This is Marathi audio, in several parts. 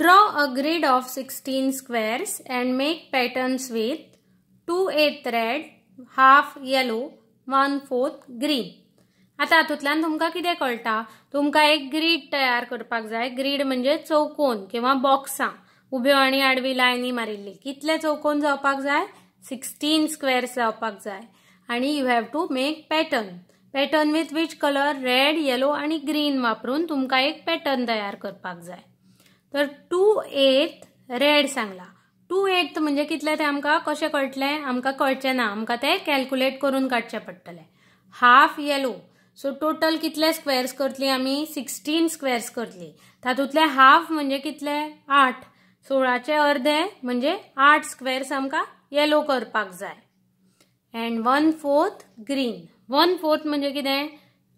Draw a grid of 16 squares and make patterns with 2/8 red, half yellow, 1 fourth green. आता हातूंतल्यान तुमकां कितें कळटा तुमकां एक ग्रीड तयार करपाक जाय ग्रीड म्हणजे चौकोन किंवा बॉक्सां उब्यो आनी आडवी लायनी मारिल्ली कितले चौकोन जावपाक जाय सिक्स्टीन स्क्वेर्स जावपाक जाय आनी you have to make pattern pattern with which colour red yellow आनी ग्रीन वापरून तुमकां एक पॅटर्न तयार करपाक जाय तर टू एथ रेड सांगला टू एथ म्हणजे कितले ते आमकां कशें कळटलें आमकां कळचें ना आमकां ते कॅल्क्युलेट करून काडचें पडटलें हाफ येलो सो टोटल कितले स्क्वेअर्स करतली आमी सिक्स्टीन स्क्वेअर्स करतली तातूंतले हाफ म्हणजे कितले आठ सोळाचे अर्धे म्हणजे आठ स्क्वेअर्स आमकां येलो करपाक जाय and one fourth green one fourth म्हणजे कितें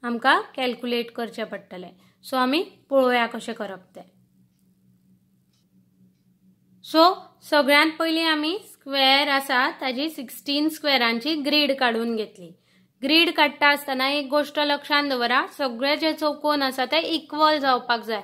आमकां कॅल्क्युलेट करचें पडटलें सो आमी पळोवया कशें करप तें सो सगळ्यात पहिली आम्ही स्क्वेअर असा ताजी सिक्स्टीन स्क्वेअरांची ग्रीड काढून घेतली ग्रीड काढता असताना एक गोष्ट लक्षात दवरा सगळे जे चौकोन आसा ते इक्वल जावपाक जाय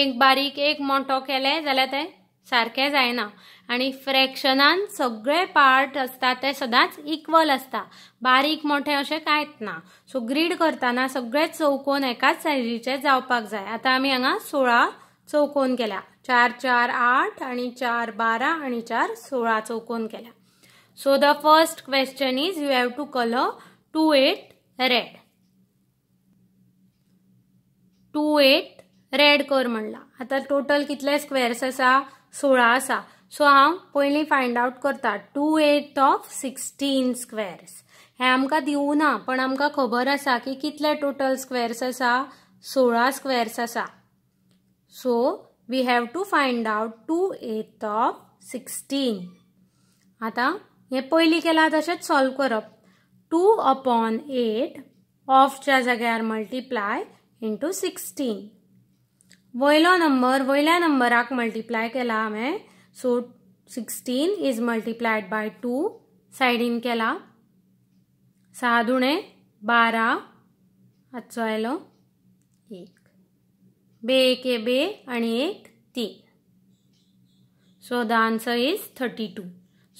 एक बारीक एक मोठो केले जाल्यार ते सारखे जायना आणि फ्रॅक्शनान सगळे पार्ट असतात ते सदांच इक्वल असतात बारीक मोठे असे कांयच ना सो ग्रीड करताना सगळे चौकोन एकाच सायजीचे जावपाक जाय आता आम्ही हांगा सोळा चौकोन केल्या चार चार आठ आणि चार बारा आणि चार सोळा चौकोन केल्या so the first question is you have to colour two eight red two eight red कर म्हणला आता टोटल कितले स्क्वेअर्स असा सोळा असा सो हांव पयलीं फायंड आउट करता two eight of sixteen squares हे आमकां दिवूं ना पण आमकां खबर आसा की कितले टोटल स्क्वेअर्स आसा सोळा स्क्वेअर्स आसा So, we have to find out 2 eighth of 16. आता हे पयलीं केलां तशेंच सॉल्व करप टू अपॉन एट ऑफच्या जाग्यार मल्टिप्लाय इंटू सिक्स्टीन वयलो नंबर वयल्या नंबराक मल्टिप्लाय केला हांवें so sixteen is multiplied by side सायडीन केला सहा दुणे बारा हाचो आयलो एक बे एक बे आणि एक ती so the answer is thirty two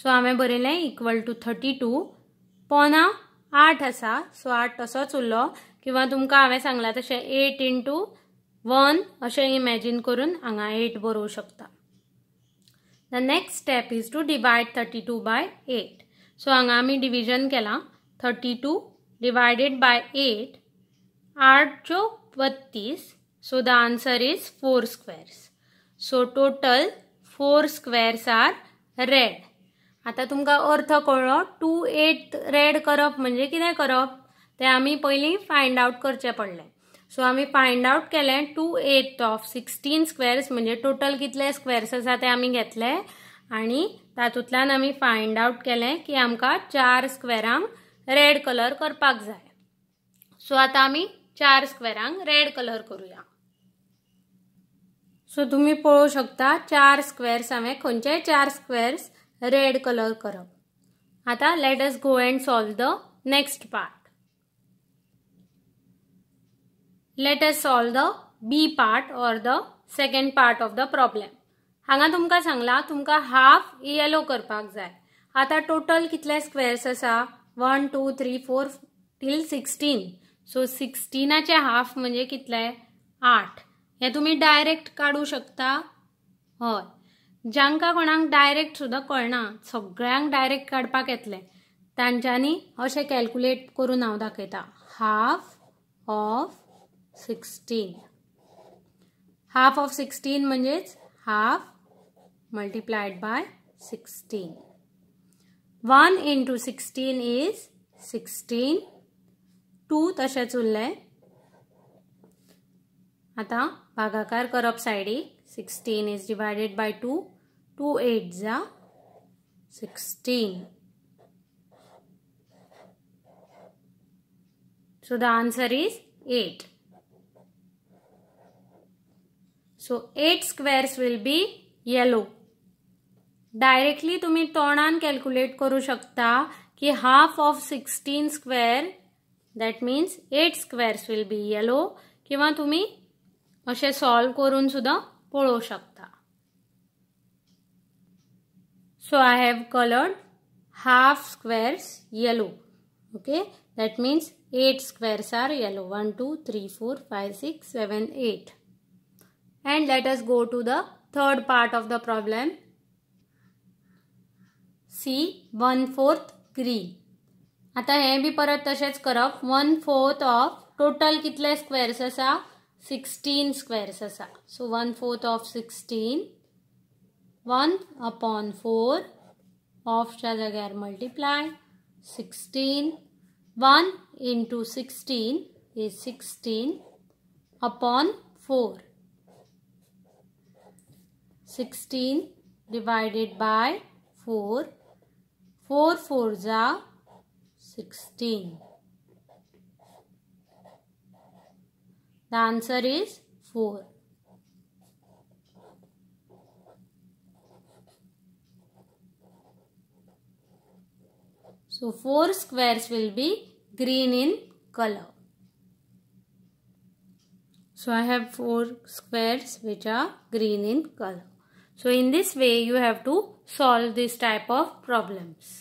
so हांवें बरयलें इक्वल टू थर्टी टू पोना आठ आसा सो आठ तसोच उरलो किंवा तुमकां हांवें सांगलां तशें एट टू वन अशें इमेजीन करून हांगा एट बरोवंक शकता the next step is to divide thirty two by eight so हांगा आमी डिविजन केलां thirty two divided by eight आठ बत्तीस so the answer is 4 squares. So total 4 squares are red. आता तुमकां अर्थ कळ्ळो टू एट रेड करप म्हणजे कितें करप ते आम्ही पयलीं फायंड आवट करचें पडले सो आम्ही फायंड आवट केले two eight of sixteen squares म्हणजे टोटल कितले स्क्वेअर्स आसा ते आमी घेतले आणि तातूंतल्यान आम्ही फायंड आवट केले की आमकां चार स्क्वेरांक रेड कलर करपाक जाय सो आता आम्ही चार स्क्वेरांक रेड कलर करूया सो तुम्ही पळू शकता चार स्क्वेअर्स हांवें खंयचेय चार स्क्वेअर्स रेड कलर करप आता let us go and solve the next part let us solve the B part or the second part of the problem हांगा तुमका सांगला तुमका हाफ येलो करपाक जाय आता टोटल कितले स्क्वेअर्स असा one two three four till sixteen so सिक्स्टीनाचे हाफ म्हणजे कितले आठ हे तुम्ही डायरेक्ट काढू शकता हय जांकां कोणाक डायरेक्ट सुद्धा कळना सगळ्यांक डायरेक्ट काढपाक येतले त्यांच्यानी असे कॅल्क्युलेट करून हांव दाखयता half of sixteen half of sixteen म्हणजेच half multiplied by sixteen one into sixteen is sixteen two तसेच उरले आता भागाकार करप सायडीक sixteen is divided by two two eight जा sixteen so the answer is eight so eight squares will be yellow directly तुम्ही तोंडान कॅल्क्युलेट करू शकता की half of sixteen square that means eight squares will be yellow किंवा तुम्ही असे सॉल्व करून सुद्धा पळू शकता so I have coloured half squares yellow okay that means eight squares are yellow one two three four five six seven eight and let us go to the third part of the problem C one fourth green आता हे बी परत तसेच करप वन फोर्थ ऑफ टोटल कितले स्क्वेअर्स असा सिक्स्टीन स्क्वेर्स आसा so one fourth of sixteen one upon four ऑफच्या जाग्यार multiply sixteen one into sixteen is sixteen upon four sixteen divided by four four four जा sixteen The answer is 4. So 4 squares will be green in color. So I have 4 squares which are green in color. So in this way you have to solve this type of problems.